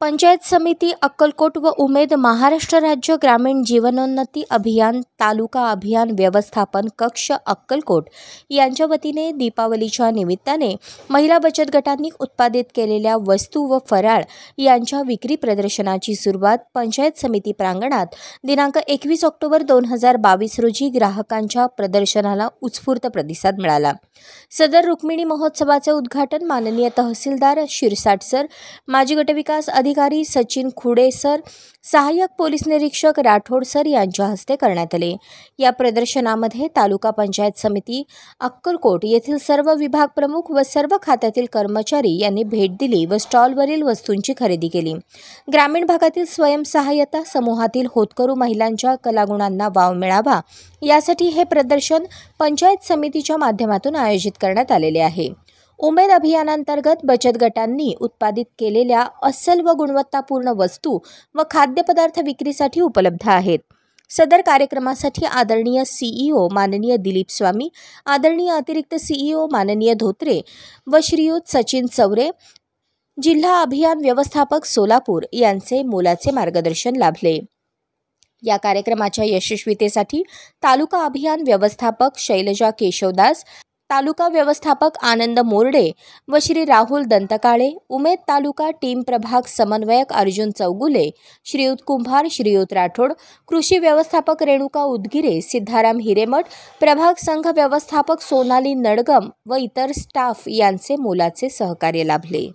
पंचायत समिती अक्कलकोट व उमेद महाराष्ट्र राज्य ग्रामीण जीवनोन्नती अभियान तालुका अभियान व्यवस्थापन कक्ष अक्कलकोट यांच्या वतीने दीपावलीच्या निमित्ताने महिला बचत गटांनी उत्पादित केलेल्या वस्तू व फराळ यांच्या विक्री प्रदर्शनाची सुरुवात पंचायत समिती प्रांगणात दिनांक एकवीस ऑक्टोबर दोन हजार बावीस रोजी ग्राहकांच्या प्रदर्शनाला उत्स्फूर्त प्रतिसाद मिळाला सदर रुक्मिणी महोत्सवाचे उद्घाटन माननीय तहसीलदार शिरसाट सर माजी गटविकास अधिक अधिकारी सचिन खुडे सर सहाय्यक पोलीस निरीक्षक राठोड सर यांच्या हस्ते करण्यात आले या प्रदर्शनामध्ये तालुका पंचायत समिती अक्कलकोट येथील सर्व विभाग प्रमुख व सर्व खात्यातील कर्मचारी यांनी भेट दिली व स्टॉलवरील वस्तूंची खरेदी केली ग्रामीण भागातील स्वयंसहाय्यता समूहातील होतकरू महिलांच्या कलागुणांना वाव मिळावा यासाठी हे प्रदर्शन पंचायत समितीच्या माध्यमातून आयोजित करण्यात आलेले आहे उमेद अभियानांतर्गत बचत गटांनी उत्पादित केलेल्या अस्सल व गुणवत्तापूर्ण वस्तू व खाद्यपदार्थ विक्रीसाठी उपलब्ध आहेत सदर कार्यक्रमासाठी आदरणीय सीईओ e माननीय दिलीप स्वामी आदरणीय अतिरिक्त सीईओ e माननीय धोत्रे व श्रीयुत सचिन चौरे जिल्हा अभियान व्यवस्थापक सोलापूर यांचे मोलाचे मार्गदर्शन लाभले या कार्यक्रमाच्या यशस्वीतेसाठी तालुका अभियान व्यवस्थापक शैलजा केशवदास तालुका व्यवस्थापक आनंद मोरडे व श्री राहुल दंतकाळे उमेद तालुका टीम प्रभाग समन्वयक अर्जुन चौगुले श्रीयुत कुंभार श्रीयुत राठोड कृषी व्यवस्थापक रेणुका उदगिरे सिद्धाराम हिरेमठ प्रभाग संघ व्यवस्थापक सोनाली नडगम व इतर स्टाफ यांचे मोलाचे सहकार्य लाभले